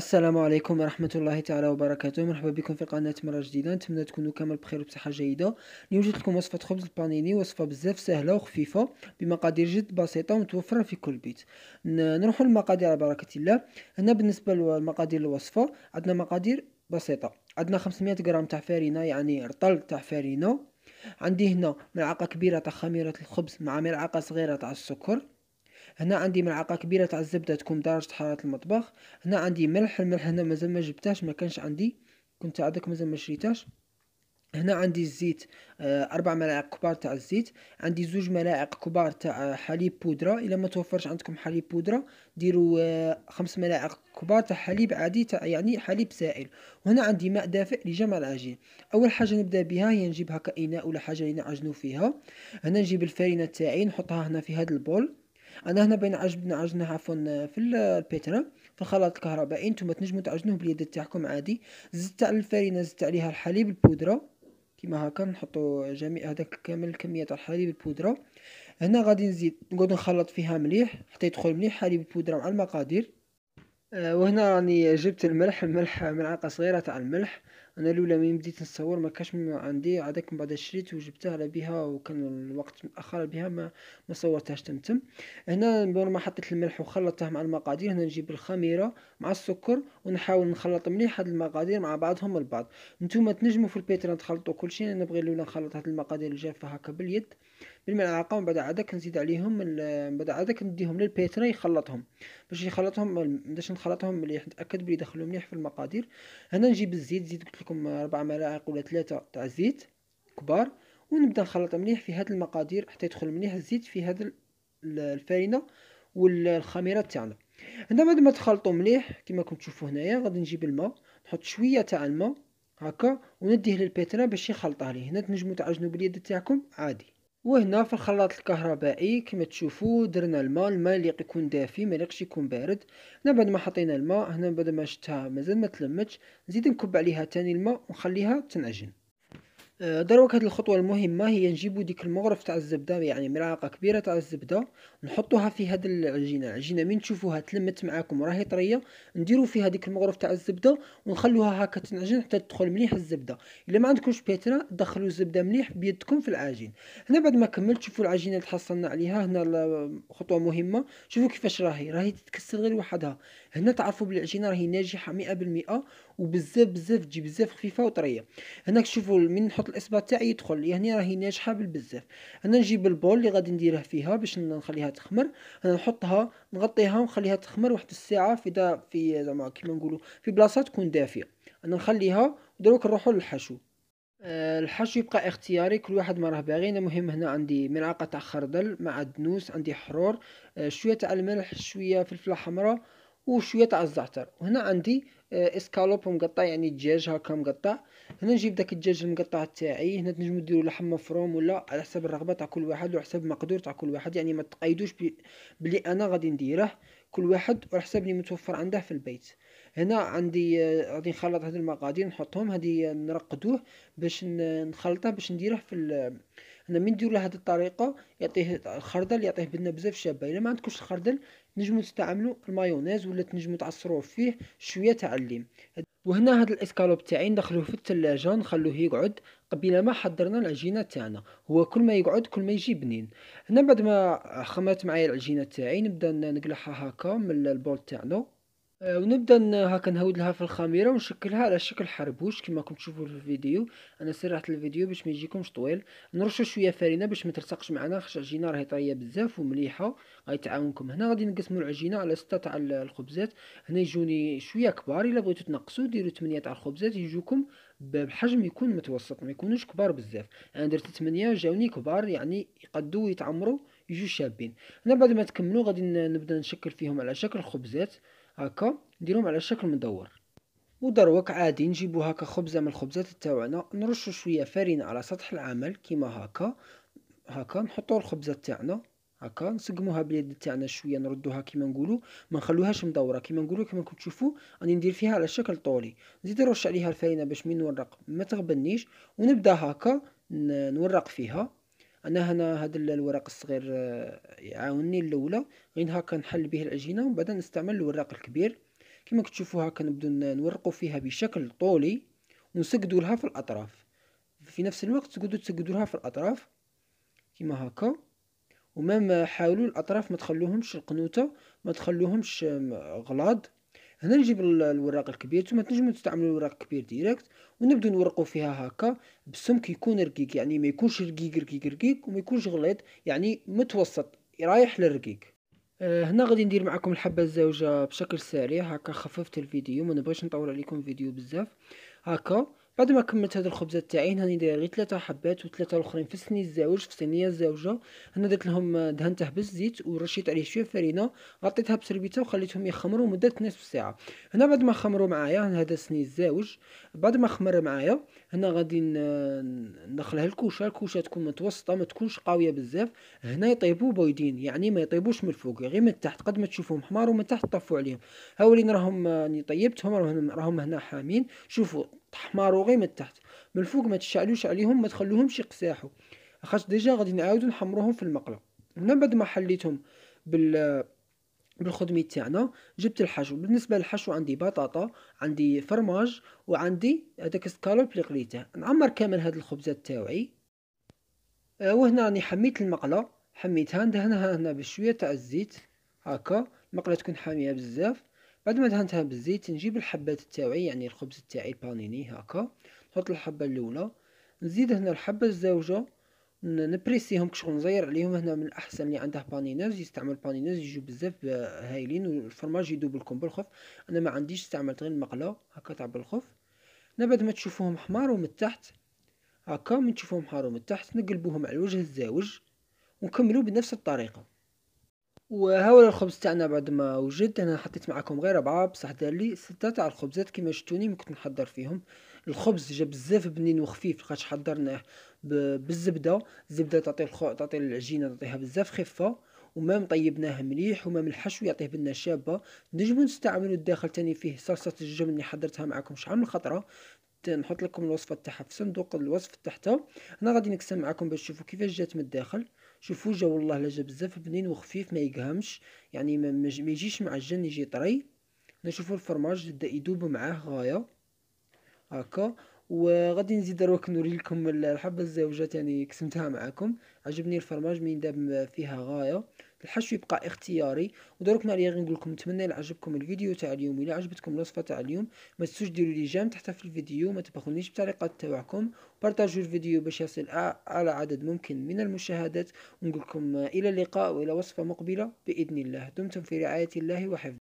السلام عليكم ورحمة الله تعالى وبركاته مرحبا بكم في قناة مرة جديدة نتمنى تكونوا كامل بخير وبصحة جيدة اليوم جبت لكم وصفة خبز البانيني وصفة بزاف سهلة وخفيفة بمقادير جد بسيطة ومتوفرة في كل بيت نروحوا للمقادير على بركة الله هنا بالنسبة للمقادير الوصفة عندنا مقادير بسيطة عندنا 500 غرام تاع فارينة يعني رطل تاع فارينة عندي هنا ملعقة كبيرة تاع خميرة الخبز مع ملعقة صغيرة تاع السكر هنا عندي ملعقه كبيره تاع الزبده تكون درجه حراره المطبخ هنا عندي ملح الملح هنا مازال ما جبتهاش ما كانش عندي كنت عندك مازال ما شريتهاش هنا عندي الزيت آه، أربع ملاعق كبار تاع الزيت عندي زوج ملاعق كبار تاع حليب بودرة إلا ما توفرش عندكم حليب بودرة ديروا آه، خمس ملاعق كبار تاع حليب عادي تاع يعني حليب سائل وهنا عندي ماء دافئ لجمع العجين أول حاجة نبدأ بها هي نجيب هكا إناء ولا حاجة اللي نعجنو فيها هنا نجيب الفرينة تاعي نحطها هنا في هذا البول انا هنا بين عجبنا عجنه عفوا في البيترا في الخلاط الكهربائي نتوما تنجمو تعجنوه باليد تاعكم عادي زدت على الفارينه زدت عليها الحليب البودره كيما هكا نحطو جميع هذاك كامل الكميه تاع الحليب البودره هنا غادي نزيد نقعد نخلط فيها مليح حتى يدخل مليح حليب البودره مع المقادير آه، وهنا راني جبت الملح الملح ملعقه صغيره تاع الملح انا الاولى من بديت نصور ما كاش عندي عادك من بعد شريت وجبتها على بها وكان الوقت متاخر بها ما ما صورتهاش تمتم هنا هنا ما حطيت الملح وخلطته مع المقادير هنا نجيب الخميره مع السكر ونحاول نخلط مليح هاد المقادير مع بعضهم البعض نتوما تنجموا في البيتران تخلطوا كل شيء انا نبغي الاولى نخلط هاد المقادير الجافه هكا باليد الملعقه ومن بعد عادة كنزيد عليهم من بعد عادة كنديهم للبيتري يخلطهم باش يخلطهم باش نخلطهم مليح نتاكد بلي دخلوا مليح في المقادير هنا نجيب الزيت زيت قلت لكم اربع ملاعق ولا ثلاثه تاع الزيت كبار ونبدا نخلط مليح في هاد المقادير حتى يدخل مليح الزيت في هاد الفاينه والخميره تاعنا هنا بعد ما تخلطوا مليح كما راكم تشوفوا هنايا غادي نجيب الماء نحط شويه تاع الماء هكا ونديه للبيترا باش يخلطها لي هنا تنجموا تعجنوا باليد تاعكم عادي وهنا في الخلاط الكهربائي كما تشوفوا درنا الماء الماء اللي يكون دافي ما يليقش يكون بارد هنا بعد ما حطينا الماء هنا بعد ما شتها مازال ما تلمتش نزيد نكب عليها تاني الماء ونخليها تنعجن آه، دروك هاد الخطوة المهمة هي نجيبو ديك المغرف تاع الزبدة يعني ملعقة كبيرة تاع الزبدة نحطوها في هاد العجينة العجينة من تشوفوها تلمت معاكم راهي طرية نديرو فيها ديك المغرف تاع الزبدة ونخلوها هكا تنعجن حتى تدخل مليح الزبدة الا ما عندكمش بيترا دخلوا الزبدة مليح بيدكم في العجين هنا بعد ما كملت شوفوا العجينة اللي تحصلنا عليها هنا خطوة مهمة شوفوا كيفاش راهي راهي تتكسر غير وحدها هنا تعرفوا بالعجينة راهي ناجحة مئة بالمئة وبزاف بزاف تجي بزاف خفيفه وطريه هنا كتشوفو من نحط الاصبع تاعي يدخل يعني راهي ناجحه بالبزاف انا نجيب البول اللي غادي نديرها فيها باش نخليها تخمر انا نحطها نغطيها ونخليها تخمر واحد الساعه في دا في زعما كيما نقولوا في بلاصه تكون دافيه انا نخليها ودروك نروحوا للحشو آه، الحشو يبقى اختياري كل واحد ما راه باغي انا مهم هنا عندي ملعقه تاع خردل مع دنوس عندي حرور آه، شويه تاع الملح شويه فلفله حمراء وشويه تاع الزعتر وهنا عندي آه، اسكالوب مقطع يعني دجاج هكا مقطع هنا نجيب داك الدجاج المقطع تاعي هنا تنجمو ديرو لحم مفروم ولا على حسب الرغبه تاع كل واحد وعلى حسب المقدور تاع كل واحد يعني ما تقيدوش بلي انا غادي نديره كل واحد وعلى حسب اللي متوفر عنده في البيت هنا عندي آه، غادي نخلط هاد المقادير نحطهم هادي نرقدوه باش نخلطه باش نديره في هنا من نديرو له هاد الطريقه يعطيه الخردل يعطيه بدنا بزاف شابه الا ما عندكمش الخردل تنجمو تستعملوا المايونيز ولا تنجمو تعصروه فيه شويه تاع الليم وهنا هاد الاسكالوب تاعي ندخلوه في الثلاجه نخلوه يقعد قبيله ما حضرنا العجينه تاعنا هو كل ما يقعد كل ما يجي بنين هنا بعد ما خمرت معايا العجينه تاعي نبدا نقلعها هكا من البول تاعنا آه، ونبدا هاكا نهود لها في الخميره ونشكلها على شكل حربوش كما راكم تشوفوا في الفيديو انا سرعت الفيديو باش ما يجيكمش طويل نرشو شويه فرينه باش ما تلصقش معنا خش العجينه راهي طريه بزاف ومليحه غيتعاونكم هنا غادي نقسموا العجينه على ستة تاع الخبزات هنا يجوني شويه كبار الا بغيتو تنقصوا ديروا 8 تاع الخبزات يجوكم بحجم يكون متوسط ما يكونوش كبار بزاف انا درت 8 جاوني كبار يعني يقدوا يتعمروا يجوا شابين هنا بعد ما تكملوا غادي نبدا نشكل فيهم على شكل خبزات هكا نديرهم على شكل مدور ودروك عادي نجيبو هكا خبزة من الخبزات تاعنا نرشو شوية فارينة على سطح العمل كيما هكا هكا نحطو الخبزة تاعنا هكا نسقموها باليد تاعنا شويه نردوها كيما نقولوا ما نخلوهاش مدوره كيما نقولوا كيما راكم تشوفوا راني ندير فيها على شكل طولي نزيد نرش عليها الفرينه باش من نورق ما تغبنيش ونبدا هكا نورق فيها انا هنا هاد الوراق الصغير آه، يعاونني الاولى غير هكا نحل به العجينه ومن بعد نستعمل الوراق الكبير كما كتشوفوا هكا نبداو نورقوا فيها بشكل طولي ونسقدوا لها في الاطراف في نفس الوقت تقدروا تسقدوا لها في الاطراف كما هكا ومام حاولوا الاطراف ما تخلوهمش القنوطه ما تخلوهمش غلاض هنا نجيب الوراق الكبير ثم تنجمو تستعملوا الوراق الكبير ديريكت ونبدأ نورقو فيها هكا بسمك يكون رقيق يعني ما يكونش رقيق رقيق رقيق وما يكونش غليظ يعني متوسط رايح للرقيق آه، هنا غادي ندير معكم الحبه الزوجه بشكل سريع هكا خففت الفيديو ما نبغيش نطول عليكم الفيديو بزاف هكا بعد ما كملت هاد الخبزة تاعي هاني داير غير ثلاثة حبات وثلاثة الاخرين في سني الزاوج في سنية الزوجة هنا درت لهم دهنته بالزيت ورشيت عليه شوية فرينة غطيتها بسربيتة وخليتهم يخمروا مدة نصف ساعة هنا بعد ما خمروا معايا هذا سني الزاوج بعد ما خمر معايا هنا غادي ندخلها الكوشة الكوشة تكون متوسطة ما تكونش قاوية بزاف هنا يطيبوا بويدين يعني ما يطيبوش من الفوق يعني غير من تحت قد ما تشوفهم حمار ومن تحت طفوا عليهم هاولين راهم طيبتهم راهم هنا حامين شوفوا تحمروا غير من التحت من الفوق ما تشعلوش عليهم ما تخلوهمش يقساحوا خاص ديجا غادي نعاودو نحمروهم في المقله من بعد ما حليتهم بال بالخدمي تاعنا جبت الحشو بالنسبه للحشو عندي بطاطا عندي فرماج وعندي هذاك السكالوب اللي قليته نعمر كامل هاد الخبزات تاوعي آه، وهنا راني حميت المقله حميتها ندهنها هنا بشويه تاع الزيت هكا المقله تكون حاميه بزاف بعد ما دهنتها بالزيت نجيب الحبات تاعي يعني الخبز تاعي البانيني هكا نحط الحبه الاولى نزيد هنا الحبه الزوجه نبريسيهم كشغل نزير عليهم هنا من الاحسن اللي عنده بانينوز يستعمل بانينوز يجو بزاف هايلين والفرماج يدوب لكم بالخف انا ما عنديش استعملت غير المقله هكا تاع بالخف بعد ما تشوفوهم حمار ومن تحت هكا من تشوفوهم حمار ومن تحت نقلبوهم على الوجه الزاوج ونكملوا بنفس الطريقه وهو الخبز تاعنا بعد ما وجد انا حطيت معكم غير ربعه بصح دارلي ستة تاع الخبزات كيما شتوني كنت نحضر فيهم الخبز جا بزاف بنين وخفيف لقاش حضرناه بالزبدة الزبدة تعطي الخو... تعطي العجينة تعطيها بزاف خفة ومام طيبناه مليح ومام الحشو يعطيه بنا شابة نجمو نستعملو الداخل تاني فيه صلصة الجبن اللي حضرتها معكم شحال من خطرة نحط لكم الوصفة تاعها في صندوق الوصف تحتها انا غادي نقسم معكم باش تشوفوا كيفاش جات من الداخل شوفوا جا والله لا جا بزاف بنين وخفيف ما يقهمش يعني ما, ما يجيش معجن يجي طري نشوفوا الفرماج بدا يدوب معاه غايه هكا وغادي نزيد دروك نوري لكم الحبه الزوجات يعني قسمتها معاكم عجبني الفرماج من داب فيها غايه الحشو يبقى اختياري ودروك ما عليا غير نقول لكم نتمنى الى عجبكم الفيديو تاع اليوم الى عجبتكم الوصفه تاع اليوم ما تنسوش ديروا لي جيم تحت في الفيديو ما تبخلونيش بالتعليقات تاعكم بارطاجوا الفيديو باش يصل على عدد ممكن من المشاهدات ونقول لكم الى اللقاء والى وصفه مقبله باذن الله دمتم في رعايه الله وحفظه